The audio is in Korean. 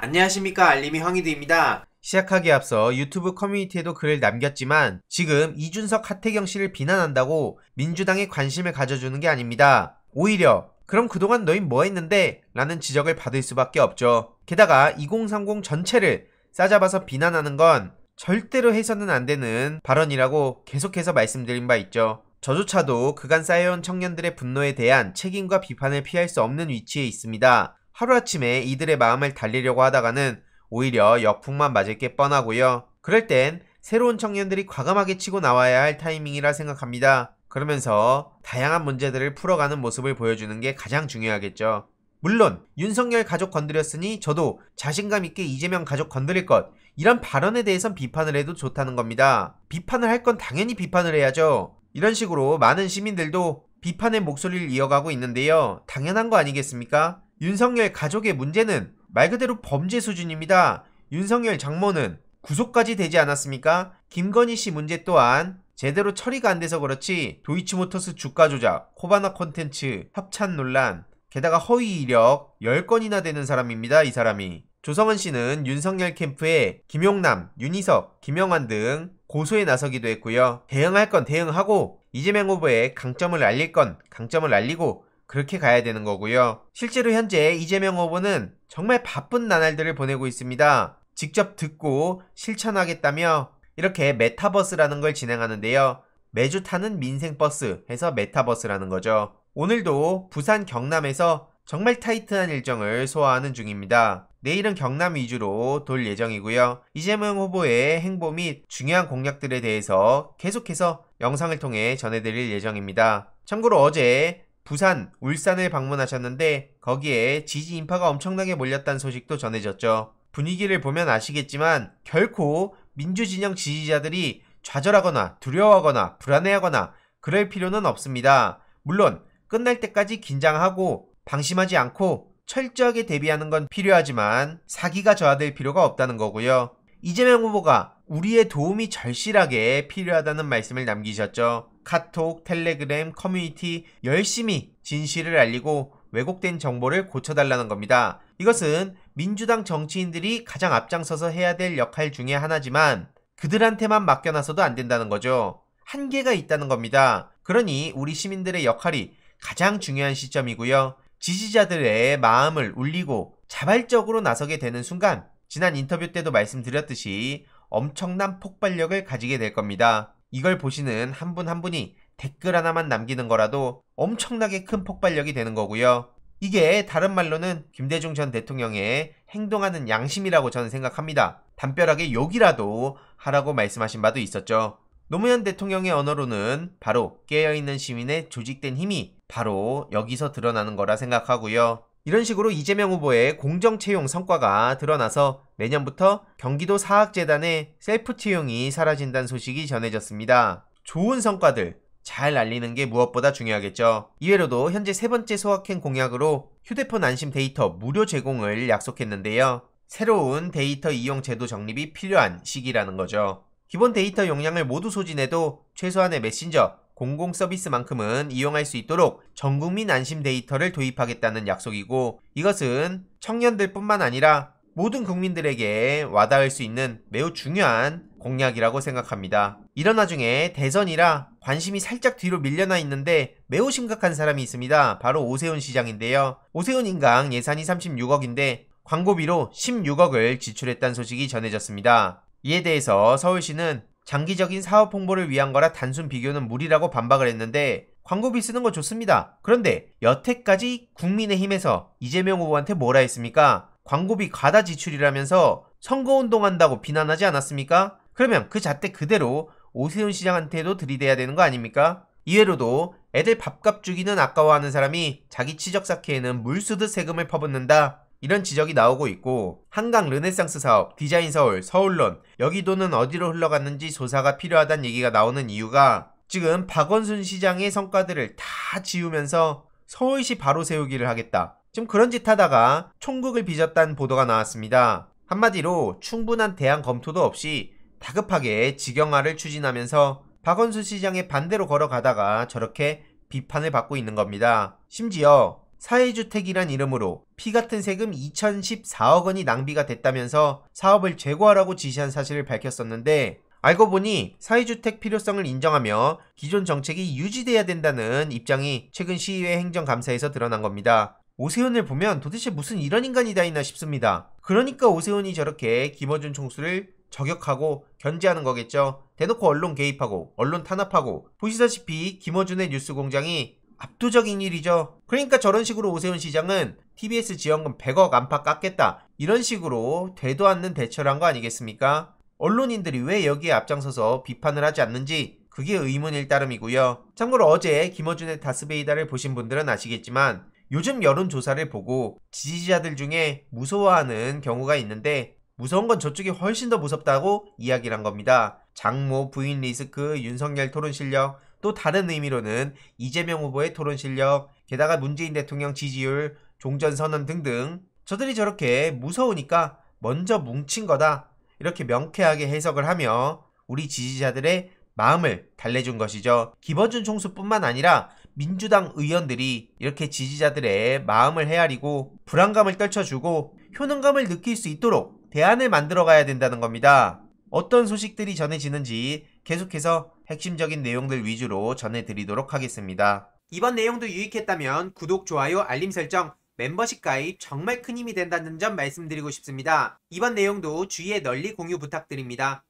안녕하십니까 알림이 황희드입니다. 시작하기에 앞서 유튜브 커뮤니티에도 글을 남겼지만 지금 이준석 하태경 씨를 비난한다고 민주당에 관심을 가져주는 게 아닙니다. 오히려 그럼 그동안 너희 뭐 했는데? 라는 지적을 받을 수밖에 없죠. 게다가 2030 전체를 싸잡아서 비난하는 건 절대로 해서는 안 되는 발언이라고 계속해서 말씀드린 바 있죠. 저조차도 그간 쌓여온 청년들의 분노에 대한 책임과 비판을 피할 수 없는 위치에 있습니다. 하루아침에 이들의 마음을 달리려고 하다가는 오히려 역풍만 맞을 게 뻔하고요. 그럴 땐 새로운 청년들이 과감하게 치고 나와야 할 타이밍이라 생각합니다. 그러면서 다양한 문제들을 풀어가는 모습을 보여주는 게 가장 중요하겠죠. 물론 윤석열 가족 건드렸으니 저도 자신감 있게 이재명 가족 건드릴 것 이런 발언에 대해선 비판을 해도 좋다는 겁니다. 비판을 할 건 당연히 비판을 해야죠. 이런 식으로 많은 시민들도 비판의 목소리를 이어가고 있는데요. 당연한 거 아니겠습니까? 윤석열 가족의 문제는 말 그대로 범죄 수준입니다. 윤석열 장모는 구속까지 되지 않았습니까? 김건희 씨 문제 또한 제대로 처리가 안 돼서 그렇지 도이치모터스 주가 조작, 코바나 콘텐츠, 협찬 논란, 게다가 허위 이력 10건이나 되는 사람입니다. 이 사람이. 조성은 씨는 윤석열 캠프에 김용남, 윤희석, 김영환 등 고소에 나서기도 했고요. 대응할 건 대응하고 이재명 후보의 강점을 알릴 건 강점을 알리고 그렇게 가야 되는 거고요. 실제로 현재 이재명 후보는 정말 바쁜 나날들을 보내고 있습니다. 직접 듣고 실천하겠다며 이렇게 메타버스라는 걸 진행하는데요. 매주 타는 민생버스 해서 메타버스라는 거죠. 오늘도 부산 경남에서 정말 타이트한 일정을 소화하는 중입니다. 내일은 경남 위주로 돌 예정이고요. 이재명 후보의 행보 및 중요한 공약들에 대해서 계속해서 영상을 통해 전해드릴 예정입니다. 참고로 어제 부산, 울산을 방문하셨는데 거기에 지지 인파가 엄청나게 몰렸다는 소식도 전해졌죠. 분위기를 보면 아시겠지만 결코 민주진영 지지자들이 좌절하거나 두려워하거나 불안해하거나 그럴 필요는 없습니다. 물론 끝날 때까지 긴장하고 방심하지 않고 철저하게 대비하는 건 필요하지만 사기가 저하될 필요가 없다는 거고요. 이재명 후보가 우리의 도움이 절실하게 필요하다는 말씀을 남기셨죠. 카톡, 텔레그램, 커뮤니티 열심히 진실을 알리고 왜곡된 정보를 고쳐달라는 겁니다. 이것은 민주당 정치인들이 가장 앞장서서 해야 될 역할 중에 하나지만 그들한테만 맡겨놔서도 안 된다는 거죠. 한계가 있다는 겁니다. 그러니 우리 시민들의 역할이 가장 중요한 시점이고요. 지지자들의 마음을 울리고 자발적으로 나서게 되는 순간 지난 인터뷰 때도 말씀드렸듯이 엄청난 폭발력을 가지게 될 겁니다. 이걸 보시는 한 분한 한 분이 댓글 하나만 남기는 거라도 엄청나게 큰 폭발력이 되는 거고요. 이게 다른 말로는 김대중 전 대통령의 행동하는 양심이라고 저는 생각합니다. 담벼락에 욕이라도 하라고 말씀하신 바도 있었죠. 노무현 대통령의 언어로는 바로 깨어있는 시민의 조직된 힘이 바로 여기서 드러나는 거라 생각하고요. 이런 식으로 이재명 후보의 공정 채용 성과가 드러나서 내년부터 경기도 사학재단의 셀프 채용이 사라진다는 소식이 전해졌습니다. 좋은 성과들 잘 알리는 게 무엇보다 중요하겠죠. 이외로도 현재 세 번째 소확행 공약으로 휴대폰 안심 데이터 무료 제공을 약속했는데요. 새로운 데이터 이용 제도 정립이 필요한 시기라는 거죠. 기본 데이터 용량을 모두 소진해도 최소한의 메신저, 공공 서비스만큼은 이용할 수 있도록 전국민 안심 데이터를 도입하겠다는 약속이고 이것은 청년들뿐만 아니라 모든 국민들에게 와닿을 수 있는 매우 중요한 공약이라고 생각합니다. 이런 와중에 대선이라 관심이 살짝 뒤로 밀려나 있는데 매우 심각한 사람이 있습니다. 바로 오세훈 시장인데요. 오세훈 인강 예산이 36억인데 광고비로 16억을 지출했다는 소식이 전해졌습니다. 이에 대해서 서울시는 장기적인 사업 홍보를 위한 거라 단순 비교는 무리라고 반박을 했는데 광고비 쓰는 거 좋습니다. 그런데 여태까지 국민의힘에서 이재명 후보한테 뭐라 했습니까? 광고비 과다 지출이라면서 선거운동한다고 비난하지 않았습니까? 그러면 그 잣대 그대로 오세훈 시장한테도 들이대야 되는 거 아닙니까? 이외로도 애들 밥값 주기는 아까워하는 사람이 자기 치적 사케에는 물쓰듯 세금을 퍼붓는다. 이런 지적이 나오고 있고 한강 르네상스 사업, 디자인 서울, 서울론 여기도는 어디로 흘러갔는지 조사가 필요하다는 얘기가 나오는 이유가 지금 박원순 시장의 성과들을 다 지우면서 서울시 바로 세우기를 하겠다. 지금 그런 짓 하다가 총극을 빚었다는 보도가 나왔습니다. 한마디로 충분한 대안 검토도 없이 다급하게 직영화를 추진하면서 박원순 시장의 반대로 걸어가다가 저렇게 비판을 받고 있는 겁니다. 심지어 사회주택이란 이름으로 피같은 세금 2014억 원이 낭비가 됐다면서 사업을 재고하라고 지시한 사실을 밝혔었는데 알고 보니 사회주택 필요성을 인정하며 기존 정책이 유지돼야 된다는 입장이 최근 시의회 행정감사에서 드러난 겁니다. 오세훈을 보면 도대체 무슨 이런 인간이 다 있나 싶습니다. 그러니까 오세훈이 저렇게 김어준 총수를 저격하고 견제하는 거겠죠. 대놓고 언론 개입하고 언론 탄압하고 보시다시피 김어준의 뉴스 공장이 압도적인 일이죠. 그러니까 저런 식으로 오세훈 시장은 TBS 지원금 100억 안팎 깎겠다. 이런 식으로 되도 않는 대처를 한거 아니겠습니까? 언론인들이 왜 여기에 앞장서서 비판을 하지 않는지 그게 의문일 따름이고요. 참고로 어제 김어준의 다스베이다를 보신 분들은 아시겠지만 요즘 여론조사를 보고 지지자들 중에 무서워하는 경우가 있는데 무서운 건 저쪽이 훨씬 더 무섭다고 이야기를 한 겁니다. 장모, 부인 리스크, 윤석열 토론 실력, 또 다른 의미로는 이재명 후보의 토론 실력, 게다가 문재인 대통령 지지율, 종전 선언 등등 저들이 저렇게 무서우니까 먼저 뭉친 거다 이렇게 명쾌하게 해석을 하며 우리 지지자들의 마음을 달래준 것이죠. 김어준 총수뿐만 아니라 민주당 의원들이 이렇게 지지자들의 마음을 헤아리고 불안감을 떨쳐주고 효능감을 느낄 수 있도록 대안을 만들어 가야 된다는 겁니다. 어떤 소식들이 전해지는지 계속해서 핵심적인 내용들 위주로 전해드리도록 하겠습니다. 이번 내용도 유익했다면 구독, 좋아요, 알림 설정, 멤버십 가입 정말 큰 힘이 된다는 점 말씀드리고 싶습니다. 이번 내용도 주위에 널리 공유 부탁드립니다.